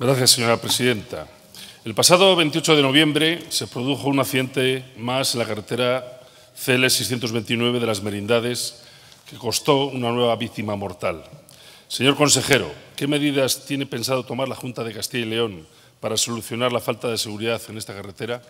Gracias, señora presidenta. El pasado 28 de noviembre se produjo un accidente más en la carretera CL629 de las Merindades que costó una nueva víctima mortal. Señor consejero, ¿qué medidas tiene pensado tomar la Junta de Castilla y León para solucionar la falta de seguridad en esta carretera?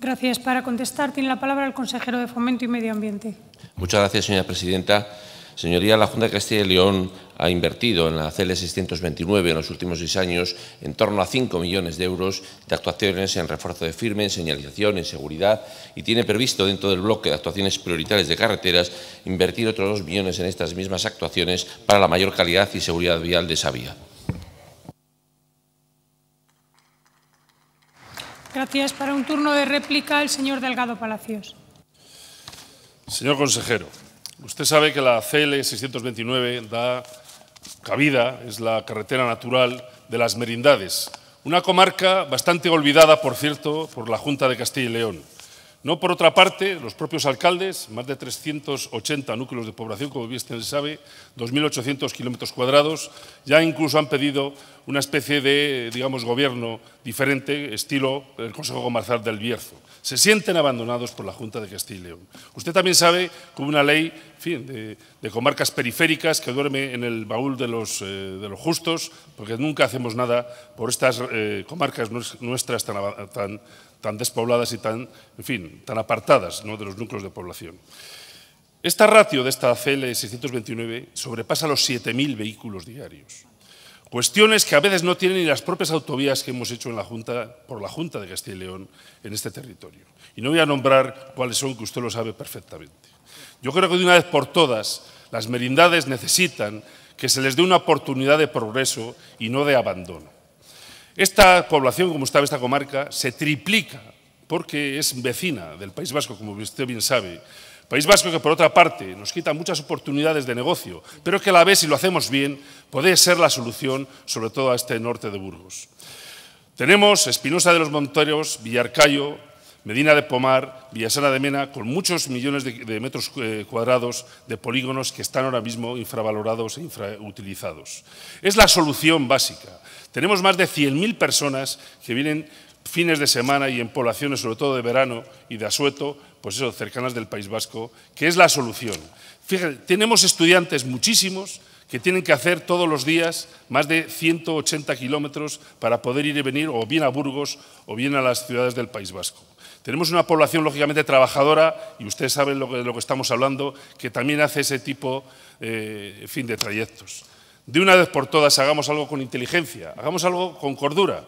Gracias. Para contestar, tiene la palabra el consejero de Fomento y Medio Ambiente. Muchas gracias, señora presidenta. Señoría, la Junta de Castilla y León ha invertido en la CL629 en los últimos seis años en torno a 5 millones de euros de actuaciones en refuerzo de firme, en señalización, en seguridad y tiene previsto dentro del bloque de actuaciones prioritarias de carreteras invertir otros 2 millones en estas mismas actuaciones para la mayor calidad y seguridad vial de esa vía. Gracias. Para un turno de réplica, el señor Delgado Palacios. Señor consejero, usted sabe que la CL 629 da cabida es la carretera natural de las Merindades, una comarca bastante olvidada, por cierto, por la Junta de Castilla y León. No, por otra parte, los propios alcaldes, más de 380 núcleos de población, como bien se sabe, 2.800 kilómetros cuadrados, ya incluso han pedido una especie de, digamos, gobierno diferente, estilo el Consejo Comarcal del Bierzo. Se sienten abandonados por la Junta de Castilla y León. Usted también sabe que hubo una ley de, comarcas periféricas que duerme en el baúl de los, eh, justos, porque nunca hacemos nada por estas eh, comarcas nuestras tan, tan tan despobladas y tan, en fin, tan apartadas ¿no? de los núcleos de población. Esta ratio de esta CL629 sobrepasa los 7.000 vehículos diarios. Cuestiones que a veces no tienen ni las propias autovías que hemos hecho en la Junta, por la Junta de Castilla y León en este territorio. Y no voy a nombrar cuáles son, que usted lo sabe perfectamente. Yo creo que de una vez por todas las merindades necesitan que se les dé una oportunidad de progreso y no de abandono. Esta población, como estaba esta comarca, se triplica porque es vecina del País Vasco, como usted bien sabe. País Vasco que, por otra parte, nos quita muchas oportunidades de negocio, pero que a la vez, si lo hacemos bien, puede ser la solución, sobre todo a este norte de Burgos. Tenemos Espinosa de los Monteros, Villarcayo, Medina de Pomar, Villasana de Mena, con muchos millones de, metros eh, cuadrados de polígonos que están ahora mismo infravalorados e infrautilizados. Es la solución básica. Tenemos más de 100.000 personas que vienen fines de semana y en poblaciones, sobre todo de verano y de asueto, pues eso, cercanas del País Vasco, que es la solución. tenemos estudiantes muchísimos que tienen que hacer todos los días más de 180 kilómetros para poder ir y venir o bien a Burgos o bien a las ciudades del País Vasco. Tenemos una población lógicamente trabajadora, y ustedes saben de lo que estamos hablando, que también hace ese tipo eh, fin de trayectos. De una vez por todas hagamos algo con inteligencia, hagamos algo con cordura.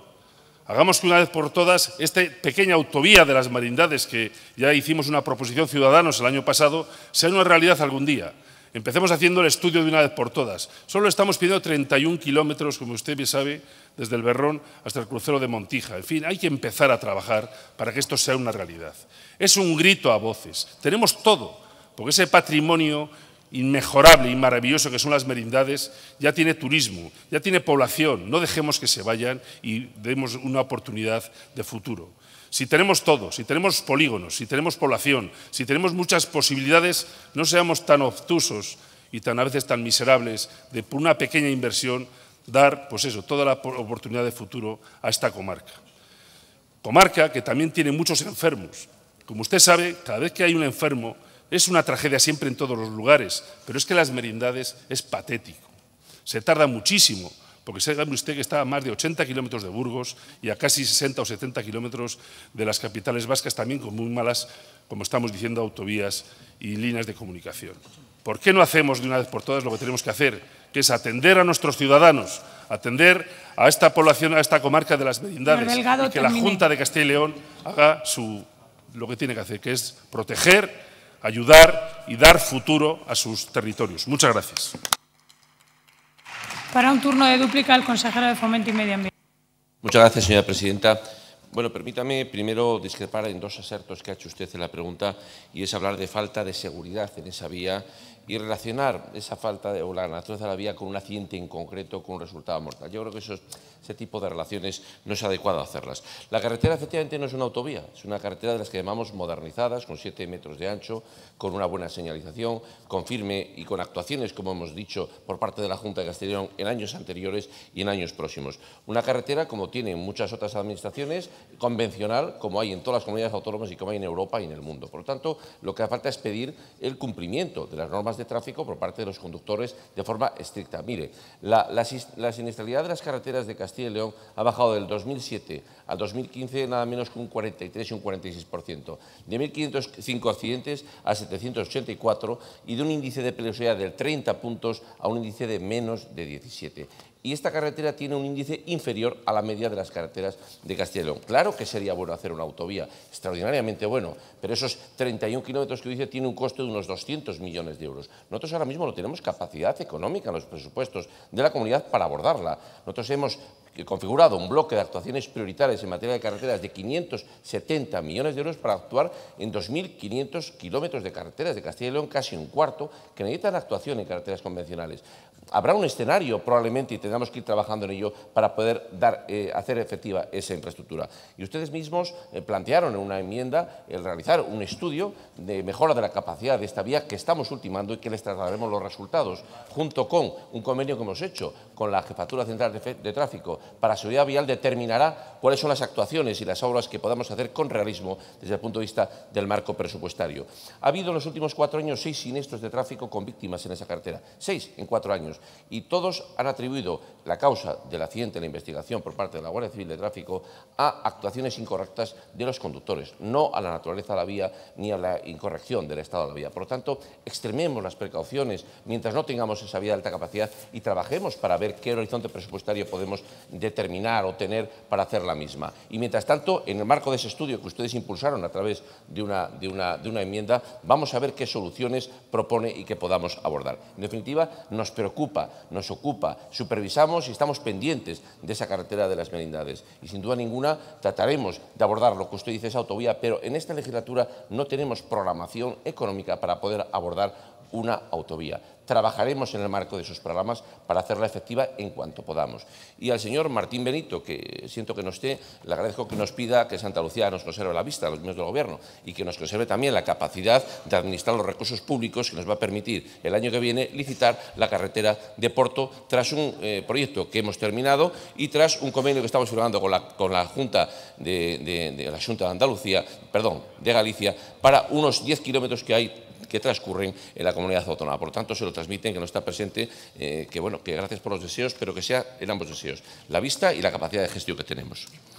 Hagamos que una vez por todas esta pequeña autovía de las marindades, que ya hicimos una proposición ciudadanos el año pasado, sea una realidad algún día. Empecemos haciendo el estudio de una vez por todas. Solo estamos pidiendo 31 kilómetros, como usted bien sabe, desde el Berrón hasta el crucero de Montija. En fin, hay que empezar a trabajar para que esto sea una realidad. Es un grito a voces. Tenemos todo, porque ese patrimonio inmejorable y maravilloso que son las merindades ya tiene turismo, ya tiene población. No dejemos que se vayan y demos una oportunidad de futuro. Si tenemos todo, si tenemos polígonos, si tenemos población, si tenemos muchas posibilidades, no seamos tan obtusos y tan a veces tan miserables de por una pequeña inversión dar pues eso, toda la oportunidad de futuro a esta comarca. Comarca que también tiene muchos enfermos. Como usted sabe, cada vez que hay un enfermo es una tragedia siempre en todos los lugares, pero es que las merindades es patético. Se tarda muchísimo porque sabe usted que está a más de 80 kilómetros de Burgos y a casi 60 o 70 kilómetros de las capitales vascas, también con muy malas, como estamos diciendo, autovías y líneas de comunicación. ¿Por qué no hacemos de una vez por todas lo que tenemos que hacer, que es atender a nuestros ciudadanos, atender a esta población, a esta comarca de las merindades y que la Junta de Castilla y León haga su, lo que tiene que hacer, que es proteger, ayudar y dar futuro a sus territorios? Muchas gracias. Para un turno de dúplica, el consejero de Fomento y Medio Ambiente. Muchas gracias, señora presidenta. Bueno, permítame primero discrepar en dos asertos que ha hecho usted en la pregunta y es hablar de falta de seguridad en esa vía y relacionar esa falta de, o la naturaleza de la vía con un accidente en concreto, con un resultado mortal. Yo creo que ese tipo de relaciones no es adecuado hacerlas. La carretera efectivamente no es una autovía, es una carretera de las que llamamos modernizadas, con 7 metros de ancho, con una buena señalización, con firme y con actuaciones, como hemos dicho, por parte de la Junta de Castellón en años anteriores y en años próximos. Una carretera, como tienen muchas otras administraciones, convencional, como hay en todas las comunidades autónomas y como hay en Europa y en el mundo. Por lo tanto, lo que hace falta es pedir el cumplimiento de las normas de tráfico por parte de los conductores de forma estricta. Mire, la, la, siniestralidad de las carreteras de Castilla y León ha bajado del 2007 al 2015 nada menos que un 43 y un 46%, de 1.505 accidentes a 784 y de un índice de peligrosidad del 30 puntos a un índice de menos de 17 y esta carretera tiene un índice inferior a la media de las carreteras de Castilla y León. Claro que sería bueno hacer una autovía, extraordinariamente bueno, pero esos 31 kilómetros que dice tiene un coste de unos 200 millones de euros. Nosotros ahora mismo no tenemos capacidad económica en los presupuestos de la comunidad para abordarla. Nosotros hemos configurado un bloque de actuaciones prioritarias en materia de carreteras de 570 millones de euros para actuar en 2.500 kilómetros de carreteras de Castilla y León, casi un cuarto, que necesitan actuación en carreteras convencionales habrá un escenario probablemente y tendremos que ir trabajando en ello para poder eh, hacer efectiva esa infraestructura. Y ustedes mismos eh, plantearon en una enmienda el eh, realizar un estudio de mejora de la capacidad de esta vía que estamos ultimando y que les trasladaremos los resultados, junto con un convenio que hemos hecho con la Jefatura Central de, de Tráfico para Seguridad Vial determinará cuáles son las actuaciones y las obras que podamos hacer con realismo desde el punto de vista del marco presupuestario. Ha habido en los últimos cuatro años seis siniestros de tráfico con víctimas en esa carretera, seis en cuatro años y todos han atribuido la causa del accidente, en la investigación por parte de la Guardia Civil de Tráfico, a actuaciones incorrectas de los conductores, no a la naturaleza de la vía ni a la incorrección del estado de la vía. Por lo tanto, extrememos las precauciones mientras no tengamos esa vía de alta capacidad y trabajemos para ver qué horizonte presupuestario podemos determinar o tener para hacer la misma. Y mientras tanto, en el marco de ese estudio que ustedes impulsaron a través de una, de una, de una enmienda, vamos a ver qué soluciones propone y que podamos abordar. En definitiva, nos preocupa nos ocupa, supervisamos y estamos pendientes de esa carretera de las merindades. Y sin duda ninguna trataremos de abordar lo que usted dice, esa autovía, pero en esta legislatura no tenemos programación económica para poder abordar una autovía trabajaremos en el marco de esos programas para hacerla efectiva en cuanto podamos. Y al señor Martín Benito, que siento que no esté, le agradezco que nos pida que Santa Lucía nos conserve la vista a los miembros del Gobierno y que nos conserve también la capacidad de administrar los recursos públicos que nos va a permitir el año que viene licitar la carretera de Porto tras un eh, proyecto que hemos terminado y tras un convenio que estamos firmando con la, con la Junta de, la Junta de Andalucía, perdón, de Galicia, para unos 10 kilómetros que hay que transcurren en la comunidad autónoma. Por lo tanto, se lo transmiten, que no está presente, eh, que bueno, que gracias por los deseos, pero que sea en ambos deseos, la vista y la capacidad de gestión que tenemos.